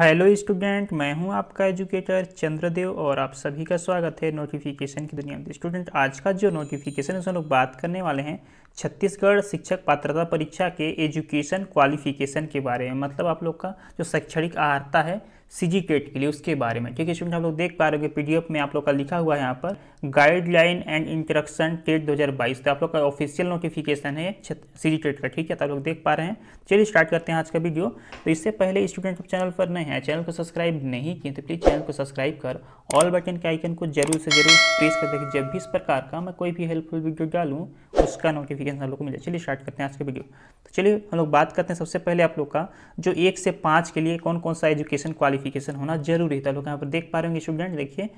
hello student मैं हूं आपका एजुकेटर चंद्रदेव और आप सभी का स्वागत है नोटिफिकेशन की दुनिया में स्टूडेंट आज का जो नोटिफिकेशन है उसमें लोग बात करने वाले हैं छत्तीसगढ़ शिक्षक पात्रता परीक्षा के एजुकेशन क्वालिफिकेशन के बारे में मतलब आप लोग का जो शैक्षणिक अर्हता है सी क्रेट के लिए उसके बारे में ठीक है स्टूडेंट आप लोग देख पा रहे हो पीडीएफ में आप लोग का लिखा हुआ है यहाँ पर गाइडलाइन एंड इंट्रक्शन टेट 2022 तो आप लोग का ऑफिशियल नोटिफिकेशन है सी जी क्रेट का ठीक है तो आप लोग देख पा रहे हैं चलिए स्टार्ट करते हैं आज का वीडियो तो इससे पहले स्टूडेंट चैनल पर नए हैं चैनल को सब्सक्राइब नहीं किए तो प्लीज़ चैनल को सब्सक्राइब कर ऑल बटन के आइकन को जरूर से जरूर प्रेस कर देखिए जब भी इस प्रकार का मैं कोई भी हेल्पफुल वीडियो डालूँ उसका नोटिफिकेशन आप लोग को मिले चलिए स्टार्ट करते हैं आज का वीडियो तो चलिए हम लोग बात करते हैं सबसे पहले आप लोग का जो एक से पाँच के लिए कौन कौन सा एजुकेशन क्वालिटी क्वालिफिकेशन होना जरूरी था लोग यहाँ पर देख पा रहे होंगे स्टूडेंट देखिए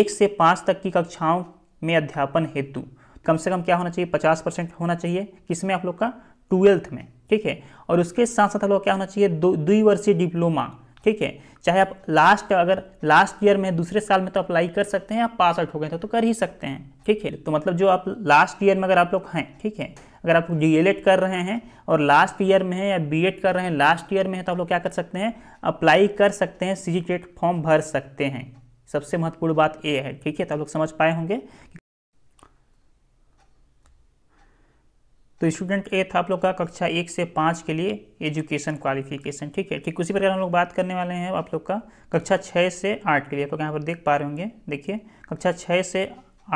एक से पाँच तक की कक्षाओं में अध्यापन हेतु कम से कम क्या होना चाहिए पचास परसेंट होना चाहिए किसमें आप लोग का ट्वेल्थ में ठीक है और उसके साथ साथ आप लोग क्या होना चाहिए दो द्विवर्षीय डिप्लोमा ठीक है चाहे आप लास्ट अगर लास्ट ईयर में दूसरे साल में तो अप्लाई कर सकते हैं आप पास आउट हो गए तो, तो कर ही सकते हैं ठीक है तो मतलब जो आप लास्ट ईयर में अगर आप लोग हैं ठीक है अगर आप डी कर रहे हैं और लास्ट ईयर में है या बी कर रहे हैं लास्ट ईयर में है तो आप लोग क्या कर सकते हैं अप्लाई कर सकते हैं सी फॉर्म भर सकते हैं सबसे महत्वपूर्ण बात ये है ठीक है तो आप लोग समझ पाए होंगे कि तो स्टूडेंट ए था आप लोग का कक्षा एक से पाँच के लिए एजुकेशन क्वालिफिकेशन ठीक है ठीक उसी प्रकार हम लोग बात करने वाले हैं आप लोग का कक्षा छः से आठ के लिए आप लोग यहाँ पर देख पा रहे होंगे देखिए कक्षा छः से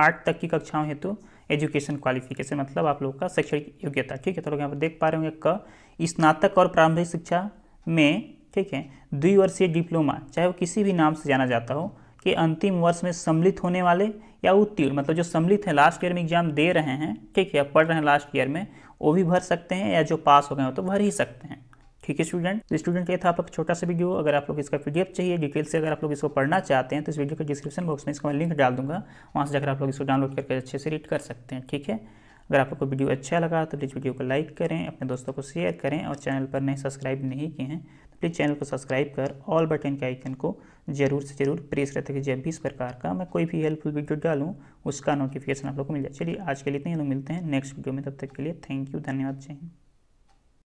आठ तक की कक्षाओं हेतु एजुकेशन क्वालिफिकेशन मतलब आप लोग का शैक्षणिक योग्यता ठीक है तो लोग यहाँ पर देख पा रहे होंगे क स्नातक और प्रारंभिक शिक्षा में ठीक है द्विवर्षीय डिप्लोमा चाहे वो किसी भी नाम से जाना जाता हो के अंतिम वर्ष में सम्मिलित होने वाले या उत्तीर्ण मतलब जो सम्मिलित हैं लास्ट ईयर में एग्जाम दे रहे हैं ठीक है पढ़ रहे हैं लास्ट ईयर में वो भी भर सकते हैं या जो पास हो गए हो तो भर ही सकते हैं ठीक है स्टूडेंट स्टूडेंट ये था आप लोग छोटा सा वीडियो अगर आप लोग इसका पीडीएफ चाहिए डिटेल से अगर आप लोग इसको पढ़ना चाहते हैं तो इस वीडियो के डिस्क्रिप्शन बॉक्स में इसका मैं लिंक डाल दूंगा वहाँ से जाकर आप लोग इसको डाउनलोड करके अच्छे से रीड कर सकते हैं ठीक है अगर आप लोग को वीडियो अच्छा लगा तो प्लीज़ वीडियो को लाइक करें अपने दोस्तों को शेयर करें और चैनल पर नए सब्सक्राइब नहीं किए हैं तो प्लीज़ चैनल को सब्सक्राइब कर ऑल बटन के आइकन को जरूर से ज़रूर प्रेस करते कि जब भी इस प्रकार का मैं कोई भी हेल्पफुल वीडियो डालूँ उसका नोटिफिकेशन आप लोग को मिल जाए चलिए आज के लिए इतने ही लोग मिलते हैं नेक्स्ट वीडियो में तब तक के लिए थैंक यू धन्यवाद जय हिंद